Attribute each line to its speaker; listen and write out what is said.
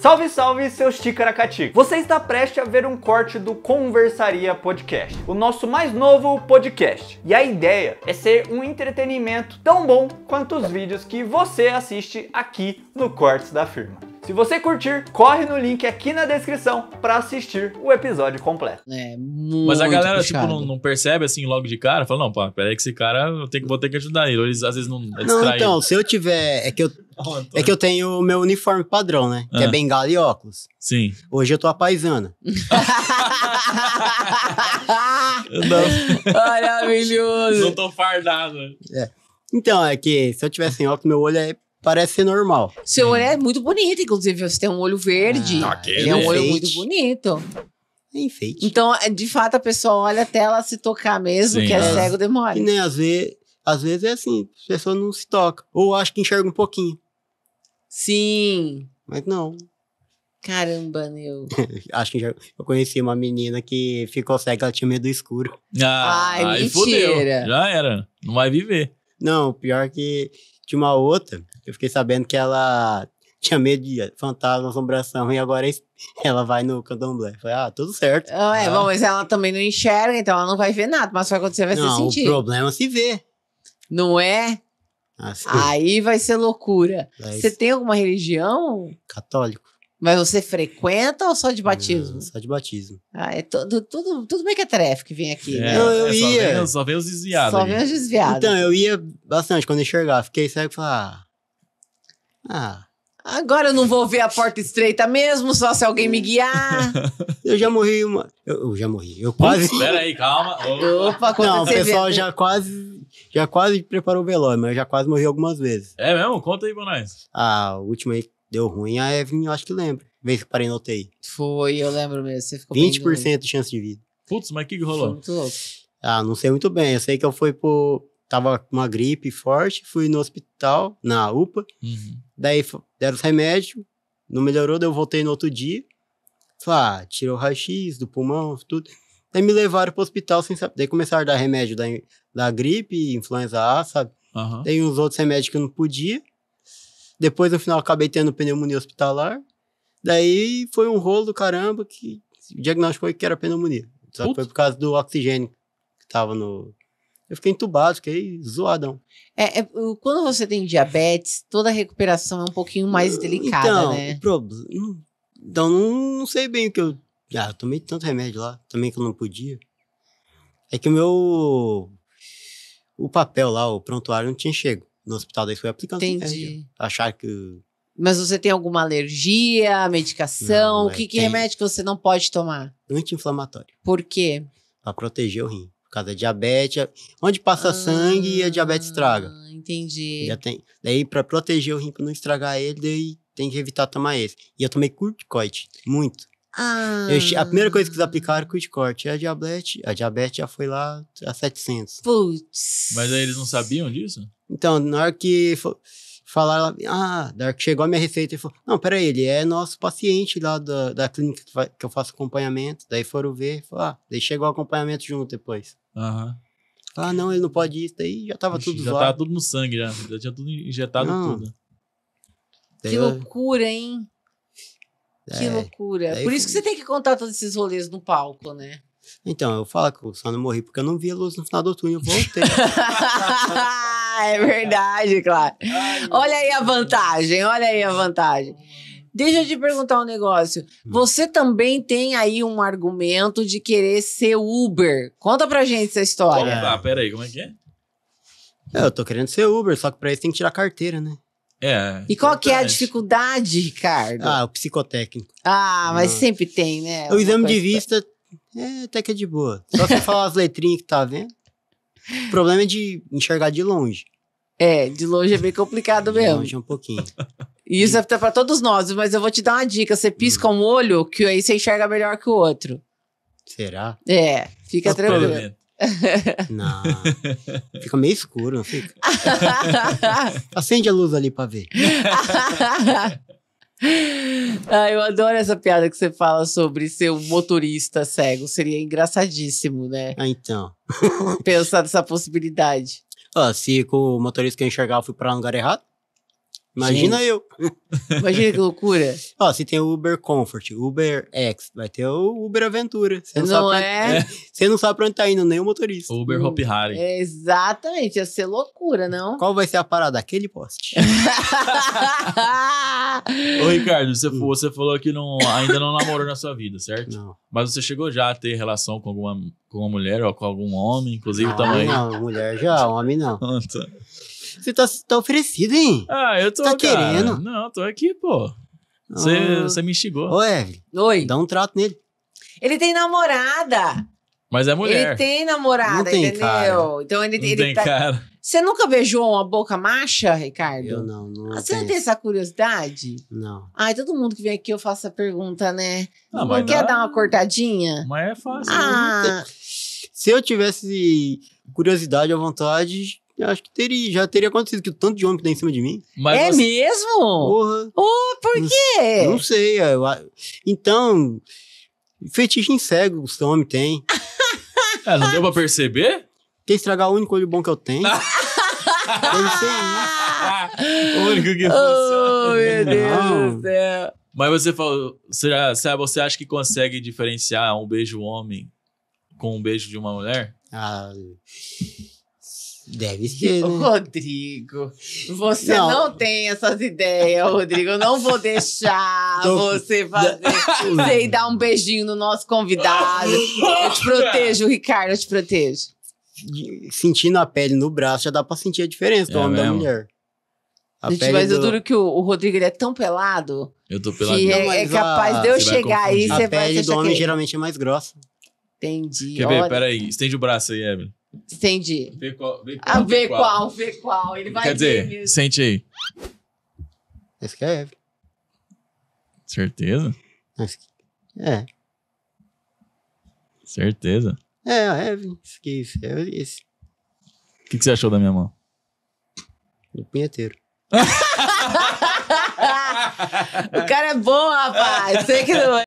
Speaker 1: Salve, salve, seus ticaracati! Você está prestes a ver um corte do Conversaria Podcast, o nosso mais novo podcast. E a ideia é ser um entretenimento tão bom quanto os vídeos que você assiste aqui no Cortes da Firma. Se você curtir, corre no link aqui na descrição para assistir o episódio completo. É, muito
Speaker 2: Mas a galera, tipo, puxado. tipo, não,
Speaker 3: não, percebe assim logo de cara, fala, não, pá, peraí que esse cara eu tenho, vou ter que ajudar ele. Eles às vezes não. Eles não, traem. então,
Speaker 1: se eu tiver. É que eu é que eu tenho o meu uniforme padrão, né? Que é ah. é bengala e óculos. Sim. Hoje eu tô a paisana. Maravilhoso. Não
Speaker 3: tô fardado. É.
Speaker 1: Então, é que se eu tivesse óculos, meu olho é parece ser normal.
Speaker 2: Seu hum. olho é muito bonito, inclusive. Você tem um olho verde. Ah, ah é um olho muito bonito. É enfeite. Então, é, de fato, a pessoa olha até ela se tocar mesmo, Sim, que é, cego, demora. E,
Speaker 1: às vezes, às vezes é assim, a pessoa não se toca. Ou acho que enxerga um pouquinho. Sim. Mas não.
Speaker 2: Caramba, meu.
Speaker 1: Acho que já, eu conheci uma menina que ficou cega, ela tinha medo do escuro.
Speaker 2: Ah, Ai, aí mentira. Fudeu.
Speaker 3: Já era. Não vai
Speaker 1: viver. Não, pior que tinha uma outra, eu fiquei sabendo que ela tinha medo de fantasma, assombração, e agora ela vai no candomblé. Falei, ah, tudo certo. Ah, é, ah. bom, mas
Speaker 2: ela também não enxerga, então ela não vai ver nada, mas só quando você vai não, se sentir. Não, o problema é se ver. Não é? Assim. Aí vai ser loucura. É você tem alguma religião?
Speaker 1: Católico.
Speaker 2: Mas você frequenta ou só de batismo? Não, só de batismo. Ah, é tudo, tudo, tudo meio que é tréfico que vem aqui. É, né? Eu, eu é só ia. Vem,
Speaker 1: só vem os desviados. Só vem os desviados. Então, eu ia bastante quando enxergava. Fiquei cego e Ah, ah
Speaker 2: Agora eu não vou ver a porta estreita mesmo, só se alguém me guiar.
Speaker 1: Eu já morri uma. Eu, eu já morri. Eu quase. Espera aí,
Speaker 3: calma.
Speaker 2: Opa, Opa Não, o pessoal já
Speaker 1: quase. Já quase preparou o velório, mas eu já quase morri algumas vezes.
Speaker 3: É mesmo? Conta aí pra nós.
Speaker 1: A última aí deu ruim, a Evelyn, eu acho que lembra. Vez que parei no UTI.
Speaker 3: Foi, eu lembro mesmo. Você ficou 20%
Speaker 1: de chance de vida.
Speaker 3: Putz, mas o que, que rolou? Foi muito louco.
Speaker 1: Ah, não sei muito bem. Eu sei que eu fui por. Tava com uma gripe forte, fui no hospital, na UPA. Uhum. Daí Deram os remédios, não melhorou, daí eu voltei no outro dia. Falei, ah, tirou o raio-x do pulmão, tudo. Daí me levaram pro hospital sem saber. Daí começaram a dar remédio da, da gripe, influenza A, sabe? Uhum. Tem uns outros remédios que eu não podia. Depois, no final, acabei tendo pneumonia hospitalar. Daí foi um rolo do caramba que o diagnóstico foi que era pneumonia. Só foi por causa do
Speaker 2: oxigênio que tava no, eu fiquei entubado, fiquei zoadão. É, é, quando você tem diabetes, toda a recuperação é um pouquinho mais então, delicada, então, né? então,
Speaker 1: não, não sei bem o que eu. Ah, eu tomei tanto remédio lá, também que eu não podia. É que o meu. O papel lá, o prontuário, não tinha chego no hospital, daí foi aplicando. Entendi. Achar que.
Speaker 2: Mas você tem alguma alergia, medicação? Não, o que, é, que remédio que você não pode tomar? Anti-inflamatório. Por quê?
Speaker 1: Pra proteger o rim por causa da diabetes, onde passa ah, sangue e a diabetes ah, estraga. Entendi. Já tem, daí, para proteger o rim, para não estragar ele, daí tem que evitar tomar esse. E eu tomei corticoide, muito. Ah. Eu, a primeira coisa que eles aplicaram foi é o corte. A diabetes, a diabetes já foi lá a 700. Putz.
Speaker 3: Mas aí eles não sabiam disso?
Speaker 1: Então, na hora que falaram, ah, Dark chegou a minha receita e falou, não, peraí, ele é nosso paciente lá da, da clínica que eu faço acompanhamento. Daí foram ver, falou ah, daí chegou o acompanhamento junto depois. Aham. Uhum. Ah, não, ele não pode isso. Daí já tava Ixi, tudo Já zoado. tava
Speaker 3: tudo no sangue, já. Já tinha tudo injetado não. tudo. Que
Speaker 2: loucura, hein?
Speaker 3: É, que loucura. Por isso fui... que
Speaker 2: você tem que contar todos esses rolês no palco, né?
Speaker 3: Então, eu falo
Speaker 1: que eu só não morri porque eu não vi a luz no final do túnel. Voltei.
Speaker 2: é verdade, claro. Olha aí a vantagem, olha aí a vantagem. Deixa eu te perguntar um negócio. Hum. Você também tem aí um argumento de querer ser Uber. Conta pra gente essa história. Opa,
Speaker 1: tá?
Speaker 3: peraí, como é que é?
Speaker 1: é? eu tô querendo ser Uber, só que pra isso tem que tirar carteira, né? É. E qual que é a
Speaker 2: dificuldade, Ricardo? Ah,
Speaker 1: o psicotécnico.
Speaker 2: Ah, mas Não. sempre tem, né? O exame de
Speaker 1: vista é até que é de boa. Só você falar as letrinhas que tá vendo. O problema é de enxergar de longe. É,
Speaker 2: de longe é bem complicado mesmo. De longe é um pouquinho. Isso é para todos nós, mas eu vou te dar uma dica. Você pisca hum. um olho, que aí você enxerga melhor que o outro. Será? É, fica tranquilo. Não.
Speaker 1: Fica meio escuro, não fica? Acende a luz ali pra ver.
Speaker 2: Ah, eu adoro essa piada que você fala sobre ser um motorista cego. Seria engraçadíssimo, né? Ah, então. Pensar nessa possibilidade.
Speaker 1: Ah, se com o motorista que eu enxergar eu fui pra lugar errado, Imagina eu.
Speaker 2: Imagina que
Speaker 1: loucura. Ó, se tem o Uber Comfort, Uber X, vai ter o Uber Aventura. Você não, não sabe é? Pra... É. Você não sabe pra onde tá indo, nem o motorista. Uber Hop Harry.
Speaker 2: É, exatamente, ia ser loucura, não? Qual vai ser a parada? Aquele poste.
Speaker 1: Ô,
Speaker 3: Ricardo, você, você falou que não, ainda não namorou na sua vida, certo? Não. Mas você chegou já a ter relação com alguma com uma mulher ou com algum homem, inclusive ah, também? Não,
Speaker 1: mulher já, homem não. Então, você tá, tá oferecido, hein?
Speaker 3: Ah, eu tô. Tá cara. querendo? Não, tô aqui, pô. Você, ah. você
Speaker 1: me instigou. Ô, Evelyn. Oi. Dá um trato nele.
Speaker 2: Ele tem namorada.
Speaker 1: Mas é mulher. Ele
Speaker 2: tem namorada, não tem entendeu? Cara. Então ele, não ele tem tá... cara. Você nunca beijou uma boca macha, Ricardo? Eu não, não. Ah, você não tem essa curiosidade? Não. Ai, todo mundo que vem aqui eu faço a pergunta, né? Ah, não, não quer dá... dar uma cortadinha? Mas é fácil. Né? Ah.
Speaker 1: Se eu tivesse curiosidade à vontade, eu acho que teria, já teria acontecido, que o tanto de homem que tá em cima de mim. Mas é você... mesmo? Porra. Oh, por quê? Não, não sei. Eu... Então, fetiche em cego o homem tem.
Speaker 3: É, não deu pra perceber? Quer estragar o único olho bom que eu tenho? Deve ser isso. o único que funciona. meu Deus não. do céu. Mas você falou, você, você acha que consegue diferenciar um beijo homem com um beijo de uma mulher? Ah, Deve ser. Né?
Speaker 2: Rodrigo, você não. não tem essas ideias, Rodrigo. Eu não vou deixar você fazer. Você dar um beijinho no nosso convidado. Eu te protejo, Ricardo, eu te protejo.
Speaker 1: Sentindo a pele no braço, já dá pra sentir a diferença do é homem mesmo? da mulher. A gente, mas do... eu duro
Speaker 2: que o, o, Rodrigo ele é tão pelado.
Speaker 1: Eu tô pelado. Que é, é
Speaker 2: capaz a... de eu chegar aí. A você pele do homem que... É
Speaker 1: geralmente é mais grossa. Entendi. Quer ver?
Speaker 3: Peraí, estende o braço aí, Evelyn.
Speaker 2: Entendi. Vê qual, vê ah, qual, ah, vê, qual. qual, qual. Ele vai Quer dizer,
Speaker 3: sente aí. Escreve. Certeza? É. Certeza.
Speaker 1: É,
Speaker 2: a é, Evelyn. que É esse. O
Speaker 3: que, que você achou da minha mão? o punheteiro. o cara é bom, rapaz. Sei que não é.